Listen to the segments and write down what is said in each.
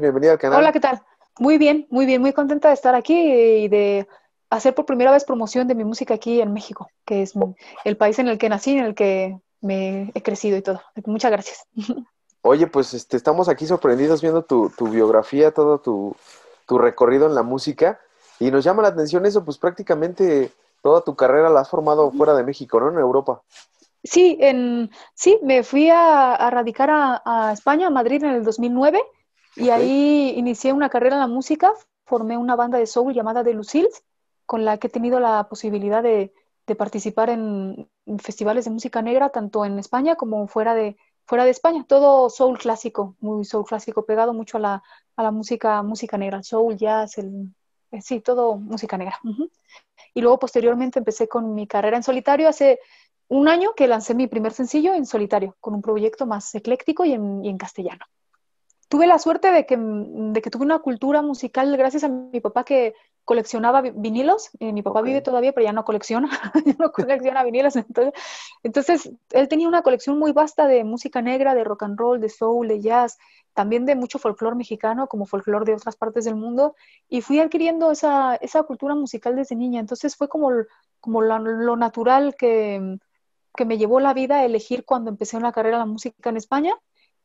Bienvenida canal. Hola, ¿qué tal? Muy bien, muy bien, muy contenta de estar aquí y de hacer por primera vez promoción de mi música aquí en México, que es el país en el que nací, en el que me he crecido y todo. Muchas gracias. Oye, pues este, estamos aquí sorprendidos viendo tu, biografía, todo tu, recorrido en la música, y nos llama la atención eso, pues prácticamente toda tu carrera la has formado fuera de México, ¿no? En Europa. Sí, en, sí me fui a, radicar a, a, España, a Madrid en el 2009, y ahí inicié una carrera en la música, formé una banda de soul llamada The Lucils, con la que he tenido la posibilidad de, participar en festivales de música negra, tanto en España como fuera de, fuera de España. Todo soul clásico, muy soul clásico, pegado mucho a la, música, música negra, soul, jazz, eh, sí, todo música negra. Y luego posteriormente empecé con mi carrera en solitario hace un año que lancé mi primer sencillo en solitario, con un proyecto más ecléctico y en castellano tuve la suerte mm, de que, tuve una cultura musical gracias a mi papá que coleccionaba vinilos. Eh, mi papá vive todavía, pero ya no colecciona, vinilos. Entonces, él tenía una colección muy vasta de música negra, de rock and roll, de soul, de jazz, también de mucho folclore mexicano, como folclore de otras partes del mundo. Y fui adquiriendo esa, cultura musical desde niña. Entonces fue como, como lo, natural que, me llevó la vida a elegir cuando empecé una carrera carrera la música en España.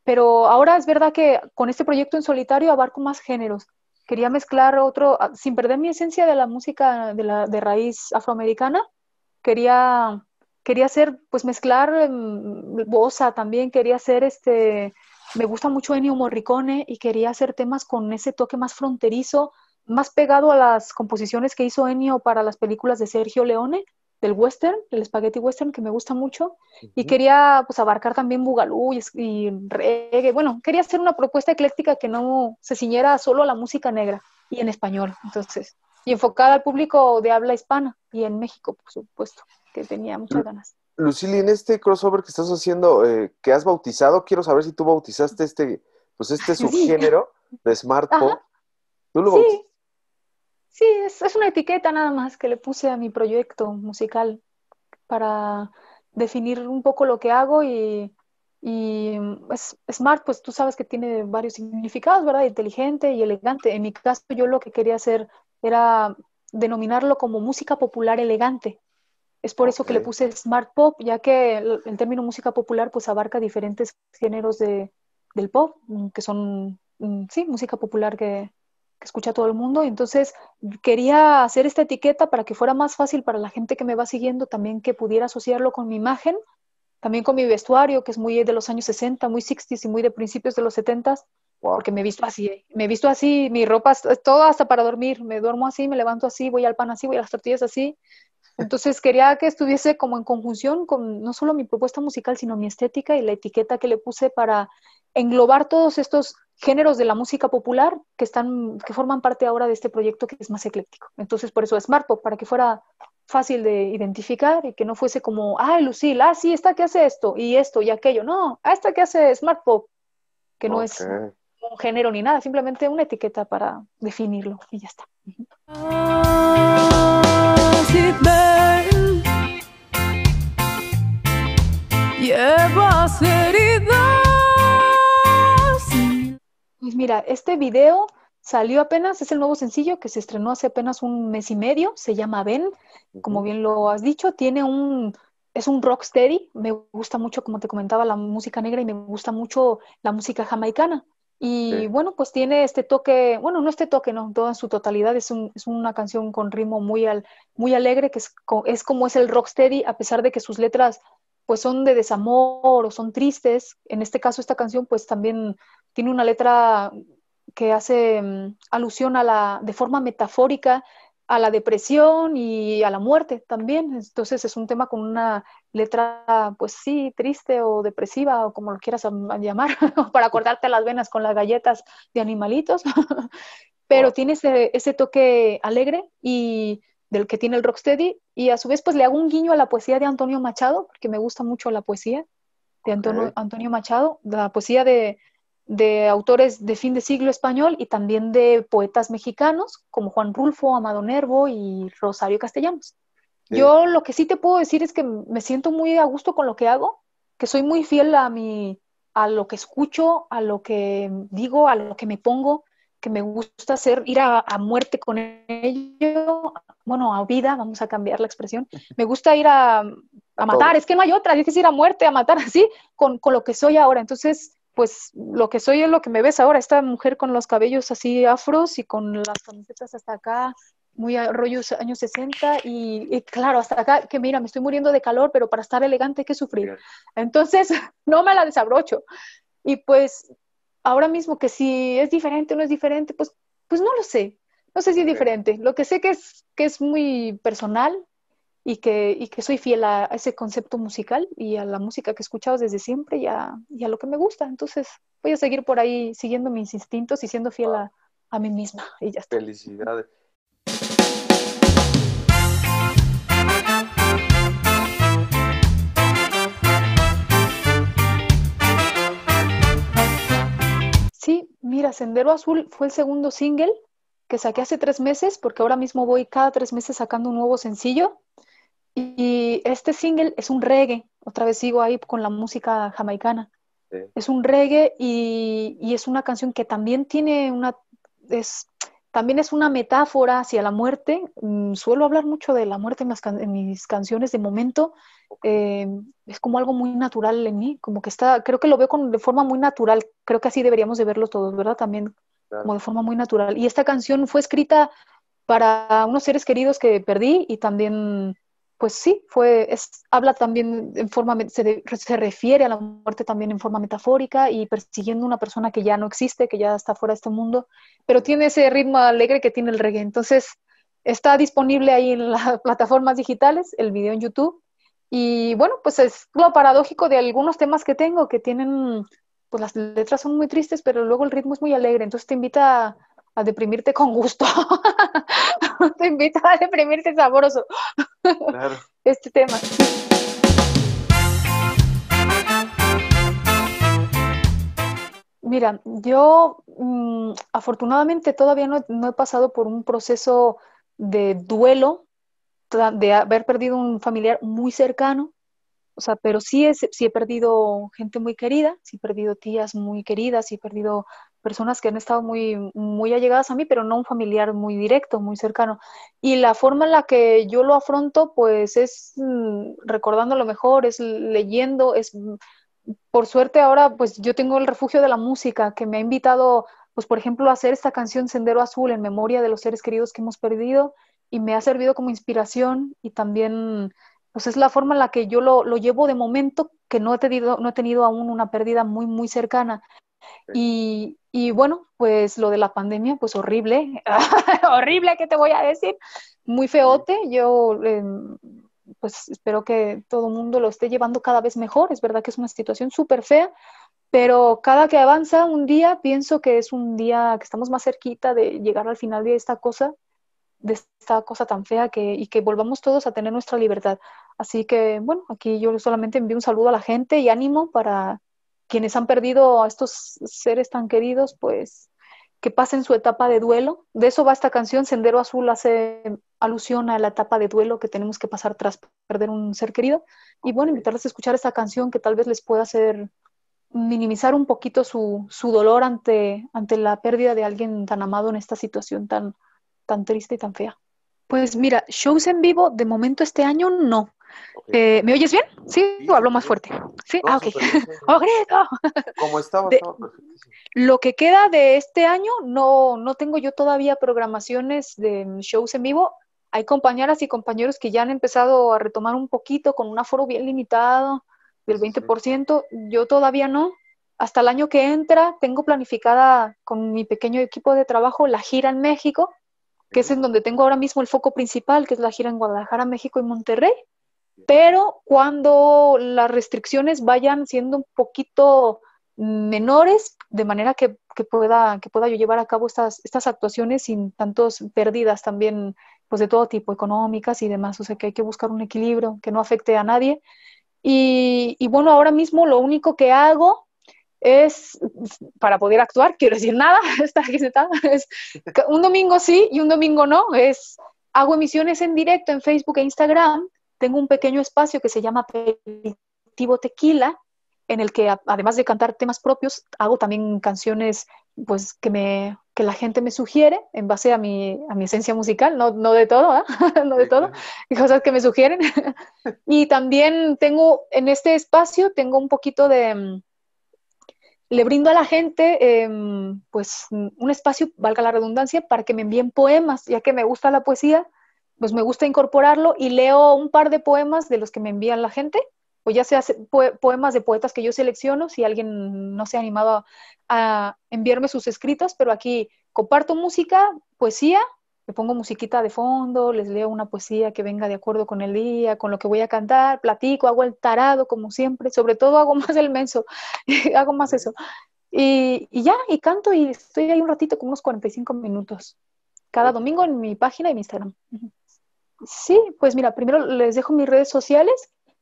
Pero ahora es verdad que con este proyecto en solitario abarco más géneros. Quería mezclar otro, ah, sin perder mi esencia de la música de, raíz afroamericana, quería, hacer, pues mezclar em, Bosa también, quería hacer este, me gusta mucho Ennio Morricone y quería hacer temas con ese toque más fronterizo, más pegado a las composiciones que hizo Ennio para las películas de Sergio Leone del western, el spaghetti western que me gusta mucho y quería pues abarcar también Bugalú y, reggae. Bueno, quería hacer una propuesta ecléctica que no se ciñera solo a la música negra y en español, entonces, y enfocada al público de habla hispana y en México, por supuesto, que tenía muchas ganas. Lucili, en este crossover que estás haciendo, eh, que has bautizado, quiero saber si tú bautizaste este, pues este subgénero de smart ¿Tú lo sí. Sí, es, una etiqueta nada más que le puse a mi proyecto musical para definir un poco lo que hago y, mm, es, smart, pues tú sabes que tiene varios significados, ¿verdad? Inteligente y elegante. En mi caso yo lo que quería hacer era denominarlo como música popular elegante. Es por eso que le puse smart pop, ya que el, término música popular pues abarca diferentes géneros del pop, mm, que son, mm, sí, música popular que, que escucha todo el mundo. entonces quería hacer esta etiqueta para que fuera más fácil para la gente que me va siguiendo también que pudiera asociarlo con mi imagen, también con mi vestuario, que es muy de los años 60, muy 60 y muy de principios de los 70 porque me he visto así, eh. me he visto así, mi ropa es todo hasta para dormir, me duermo así, me levanto así, voy al pan así, voy a las tortillas así, entonces quería que estuviese como en conjunción con no solo mi propuesta musical, sino mi estética y la etiqueta que le puse para englobar todos estos géneros de la música popular que están que forman parte ahora de este proyecto que es más ecléctico. Entonces, por eso Smart Pop para que fuera fácil de identificar y que no fuese como, ah, Lucille, ah, sí, está que hace esto y esto y aquello." No, ah, esta que hace Smart Pop, que no es un género ni nada, simplemente una etiqueta para definirlo y ya está. Pues mira, este video salió apenas, es el nuevo sencillo que se estrenó hace apenas un mes y medio, se llama Ben, como bien lo has dicho, tiene un es un rocksteady, me gusta mucho, como te comentaba, la música negra y me gusta mucho la música jamaicana. Y bueno, pues tiene este toque, bueno, no este toque, no, toda en su totalidad es, es una canción con ritmo muy, al, muy alegre, que es, como es el rocksteady, a pesar de que sus letras pues son de desamor o son tristes. En este caso, esta canción pues también tiene una letra que hace mm, alusión a la, de forma metafórica, a la depresión y a la muerte también. Entonces es un tema con una letra, pues sí, triste o depresiva o como lo quieras llamar, para acordarte las venas con las galletas de animalitos, pero tiene ese, toque alegre y del que tiene el rocksteady y a su vez pues le hago un guiño a la poesía de Antonio Machado, porque me gusta mucho la poesía de Antonio, Antonio Machado, la poesía de, de autores de fin de siglo español y también de poetas mexicanos como Juan Rulfo, Amado Nervo y Rosario Castellanos. Yo lo que sí te puedo decir es que me siento muy a gusto con lo que hago, que soy muy fiel a mi a lo que escucho, a lo que digo, a lo que me pongo, que me gusta hacer, ir a, muerte con ello, bueno, a vida, vamos a cambiar la expresión, me gusta ir a, matar, es que no hay otra, es que ir a muerte, a matar así, con, con lo que soy ahora. Entonces, pues lo que soy es lo que me ves ahora, esta mujer con los cabellos así afros y con las camisetas hasta acá, muy rollos años 60 y, claro, hasta acá, que mira, me estoy muriendo de calor, pero para estar elegante hay que sufrir. Entonces, no me la desabrocho. Y pues ahora mismo que si es diferente o no es diferente, pues, pues no lo sé. No sé si es diferente. Lo que sé es, que es muy personal, y que, y que soy fiel a, ese concepto musical y a la música que he escuchado desde siempre y a, lo que me gusta. Entonces voy a seguir por ahí siguiendo mis instintos y siendo fiel a, a mí misma y ya Felicidades. Sí, mira, Sendero Azul fue el segundo single que saqué hace tres meses, porque ahora mismo voy cada tres meses sacando un nuevo sencillo y este single es un reggae, otra vez sigo ahí con la música jamaicana. Es un reggae y, y, es una canción que también tiene una, es, también es una metáfora hacia la muerte. Mm, suelo hablar mucho de la muerte en, mis canciones de momento. Eh, es como algo muy natural en mí, como que está, creo que lo veo con, de forma muy natural. Creo que así deberíamos de verlo todos, ¿verdad? También como de forma muy natural. Y esta canción fue escrita para unos seres queridos que perdí y también pues sí, fue, habla también en forma, se, se, refiere a la muerte también en forma metafórica y persiguiendo una persona que ya no existe, que ya está fuera de este mundo, pero tiene ese ritmo alegre que tiene el reggae. Entonces, está disponible ahí en las plataformas digitales, el video en YouTube. Y bueno, pues es lo paradójico de algunos temas que tengo, que tienen, pues las letras son muy tristes, pero luego el ritmo es muy alegre, entonces te invita a deprimirte con gusto, te invita a deprimirte sabroso. este tema. Mira, yo mm, afortunadamente todavía no, he pasado por un proceso de duelo, de haber perdido un familiar muy cercano, o sea, pero sí, sí he perdido gente muy querida, sí he perdido tías muy queridas, sí he perdido personas que han estado muy, muy allegadas a mí, pero no un familiar muy directo, muy cercano. Y la forma en la que yo lo afronto, pues es mm, recordando lo mejor, es leyendo, es... Mm, por suerte ahora, pues yo tengo el refugio de la música que me ha invitado, pues por ejemplo, a hacer esta canción Sendero Azul en memoria de los seres queridos que hemos perdido y me ha servido como inspiración y también pues es la forma en la que yo lo, llevo de momento, que no he, tenido, no he tenido aún una pérdida muy, muy cercana, y, bueno, pues lo de la pandemia, pues horrible, horrible, ¿qué te voy a decir? Muy feote, yo em, pues espero que todo el mundo lo esté llevando cada vez mejor, es verdad que es una situación súper fea, pero cada que avanza un día, pienso que es un día que estamos más cerquita de llegar al final de esta cosa, de esta cosa tan fea que, y que volvamos todos a tener nuestra libertad. Así que bueno, aquí yo solamente envío un saludo a la gente y ánimo para quienes han perdido a estos seres tan queridos, pues que pasen su etapa de duelo. De eso va esta canción, Sendero Azul hace alusión a la etapa de duelo que tenemos que pasar tras perder un ser querido. Y bueno, invitarles a escuchar esta canción que tal vez les pueda hacer minimizar un poquito su, su dolor ante, ante la pérdida de alguien tan amado en esta situación tan, tan triste y tan fea. Pues mira, shows en vivo de momento este año no. ¿Me oyes bien? Sí, hablo más fuerte. Sí, ah, ok. Lo que queda de este año, no, no tengo yo todavía programaciones de shows en vivo. Hay compañeras y compañeros que ya han empezado a retomar un poquito con un aforo bien limitado del 20%. Yo todavía no. Hasta el año que entra, tengo planificada con mi pequeño equipo de trabajo la gira en México, que es en donde tengo ahora mismo el foco principal, que es la gira en Guadalajara, México y Monterrey pero cuando las restricciones vayan siendo un poquito menores, de manera que, que pueda, que pueda yo llevar a cabo estas, estas actuaciones sin tantas pérdidas también, pues de todo tipo, económicas y demás. O sea que hay que buscar un equilibrio que no afecte a nadie. Y, bueno, ahora mismo lo único que hago es, para poder actuar, quiero decir nada, está aquí sentada, es un domingo sí y un domingo no, es, hago emisiones en directo en Facebook e Instagram, tengo un pequeño espacio que se llama Aperitivo Tequila, en el que además de cantar temas propios, hago también canciones pues que me que la gente me sugiere en base a mi, a mi esencia musical, no, de todo, no de todo, ¿ah? y cosas que me sugieren. y también tengo en este espacio, tengo un poquito de, mm, le brindo a la gente em, pues un espacio, valga la redundancia, para que me envíen poemas, ya que me gusta la poesía, pues me gusta incorporarlo y leo un par de poemas de los que me envían la gente, o ya sea poemas de poetas que yo selecciono, si alguien no se ha animado a, enviarme sus escritos, pero aquí comparto música, poesía, me pongo musiquita de fondo, les leo una poesía que venga de acuerdo con el día, con lo que voy a cantar, platico, hago el tarado como siempre, sobre todo hago más el menso, hago más eso. Y, ya, y canto y estoy ahí un ratito, como unos 45 minutos, cada domingo en mi página y mi Instagram. Sí, pues mira, primero les dejo mis redes sociales,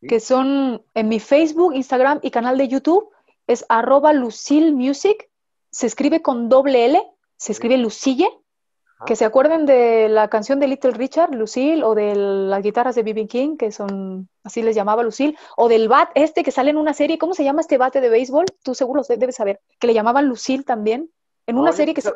que son en mi Facebook, Instagram y canal de YouTube, es arroba Lucille Music, se escribe con doble L, se escribe Lucille, que se acuerden de la canción de Little Richard, Lucille, o de las guitarras de B.B. King, que son, así les llamaba Lucille, o del bat este que sale en una serie, ¿cómo se llama este bate de béisbol? Tú seguro debes saber, que le llamaban Lucille también, en una serie que... se...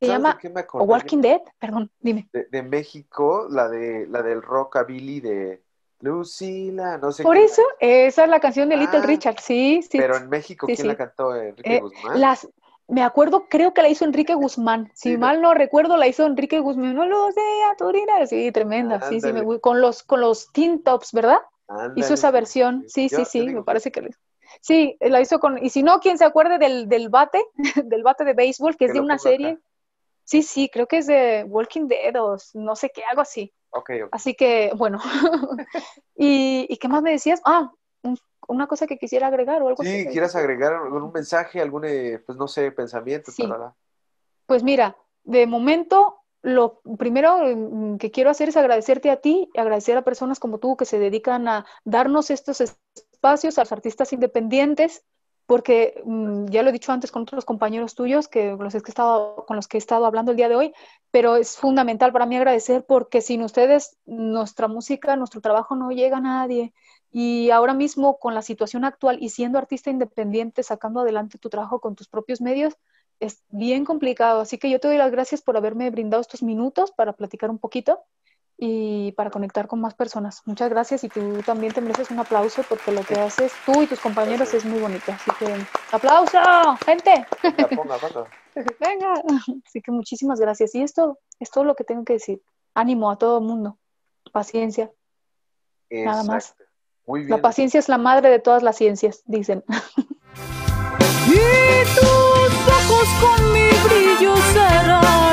Se llama Walking Dead, perdón, dime. De, México, la de la del rockabilly de Lucila, no sé. Por eso, esa es la canción de Little ah, Richard, sí, sí. Pero en México, ¿quién la cantó? Enrique eh, Guzmán. Las, me acuerdo, creo que la hizo Enrique Guzmán. Si mal no recuerdo, la hizo Enrique Guzmán. No lo sé, Turina. Sí, tremenda. Sí, sí, me, con los con los teen tops, ¿verdad? Hizo esa versión. Sí, sí, sí. Me parece que sí, la hizo con. Y si no, ¿quién se acuerde del, del bate, del bate de béisbol, que, es de una serie. Sí, sí, creo que es de Walking Dead o no sé qué, algo así. Okay, Así que, bueno. ¿Y, ¿Y, qué más me decías? Ah, una cosa que quisiera agregar o algo así. Sí, quieras agregar algún mensaje, algún, eh, pues no sé, pensamiento. Sí. Pues mira, de momento, lo primero mm, que quiero hacer es agradecerte a ti y agradecer a personas como tú que se dedican a darnos estos espacios a los artistas independientes porque mm, ya lo he dicho antes con otros compañeros tuyos que los que he con los que he estado hablando el día de hoy, pero es fundamental para mí agradecer porque sin ustedes nuestra música, nuestro trabajo no llega a nadie. Y ahora mismo con la situación actual y siendo artista independiente, sacando adelante tu trabajo con tus propios medios, es bien complicado. Así que yo te doy las gracias por haberme brindado estos minutos para platicar un poquito y para conectar con más personas. Muchas gracias y tú también te mereces un aplauso porque lo que haces tú y tus compañeros es muy bonito. Así que aplauso, gente. Así que muchísimas gracias. Y esto es todo lo que tengo que decir. Ánimo a todo el mundo. Paciencia. Nada más. La paciencia es la madre de todas las ciencias, dicen. Y tus ojos con mi brillo cerrado.